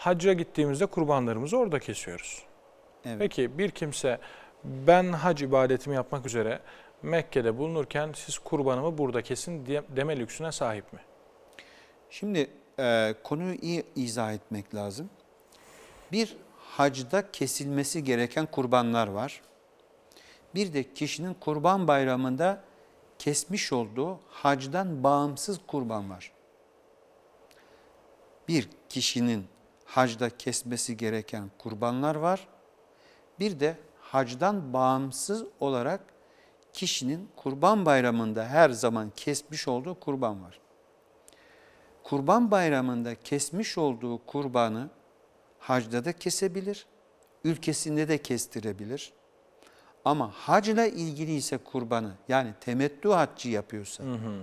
hacca gittiğimizde kurbanlarımızı orada kesiyoruz. Evet. Peki bir kimse ben hac ibadetimi yapmak üzere Mekke'de bulunurken siz kurbanımı burada kesin deme lüksüne sahip mi? Şimdi e, konuyu iyi izah etmek lazım. Bir hacda kesilmesi gereken kurbanlar var. Bir de kişinin kurban bayramında kesmiş olduğu hacdan bağımsız kurban var. Bir kişinin hacda kesmesi gereken kurbanlar var. Bir de hacdan bağımsız olarak kişinin kurban bayramında her zaman kesmiş olduğu kurban var. Kurban bayramında kesmiş olduğu kurbanı hacda da kesebilir, ülkesinde de kestirebilir. Ama hacla ilgili ise kurbanı yani temettü haccı yapıyorsa hı hı.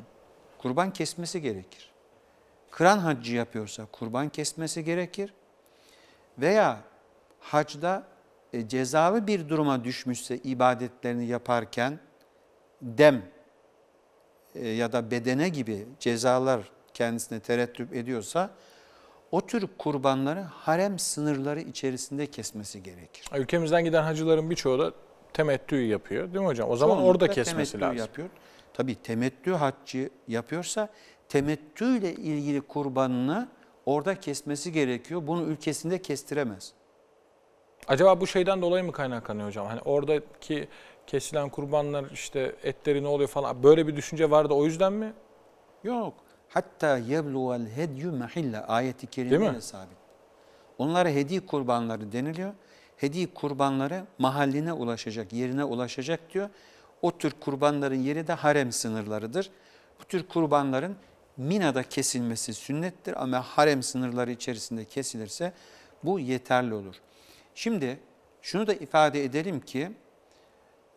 kurban kesmesi gerekir kıran haccı yapıyorsa kurban kesmesi gerekir. Veya hacda e, cezalı bir duruma düşmüşse ibadetlerini yaparken dem e, ya da bedene gibi cezalar kendisine tereddüt ediyorsa o tür kurbanları harem sınırları içerisinde kesmesi gerekir. Ülkemizden giden hacıların birçoğu da temettü yapıyor değil mi hocam? O zaman Çoğunlukla orada kesmesi lazım. yapıyor. Tabii temettü haccı yapıyorsa Temettü ile ilgili kurbanını orada kesmesi gerekiyor. Bunu ülkesinde kestiremez. Acaba bu şeyden dolayı mı kaynaklanıyor hocam? Hani oradaki kesilen kurbanlar işte etleri ne oluyor falan böyle bir düşünce vardı o yüzden mi? Yok. Hatta yebluvel hedyu mehille ayeti kerimeyle sabit. Onlara hediye kurbanları deniliyor. Hediye kurbanları mahalline ulaşacak, yerine ulaşacak diyor. O tür kurbanların yeri de harem sınırlarıdır. Bu tür kurbanların Mina'da kesilmesi sünnettir ama harem sınırları içerisinde kesilirse bu yeterli olur. Şimdi şunu da ifade edelim ki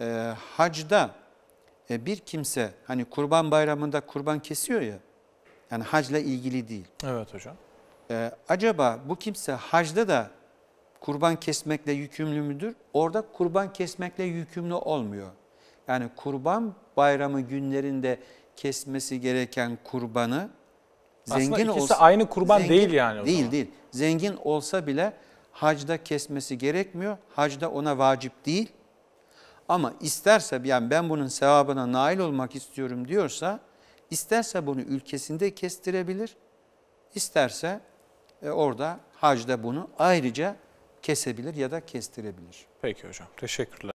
e, hacda e, bir kimse hani kurban bayramında kurban kesiyor ya yani hacla ilgili değil. Evet hocam. E, acaba bu kimse hacda da kurban kesmekle yükümlü müdür? Orada kurban kesmekle yükümlü olmuyor. Yani kurban bayramı günlerinde kesmesi gereken kurbanı zengin Aslında ikisi olsa aynı kurban zengin, değil yani. O değil zaman. değil. Zengin olsa bile hacda kesmesi gerekmiyor. Hacda ona vacip değil. Ama isterse yani ben bunun sevabına nail olmak istiyorum diyorsa isterse bunu ülkesinde kestirebilir. isterse e, orada hacda bunu ayrıca kesebilir ya da kestirebilir. Peki hocam teşekkürler.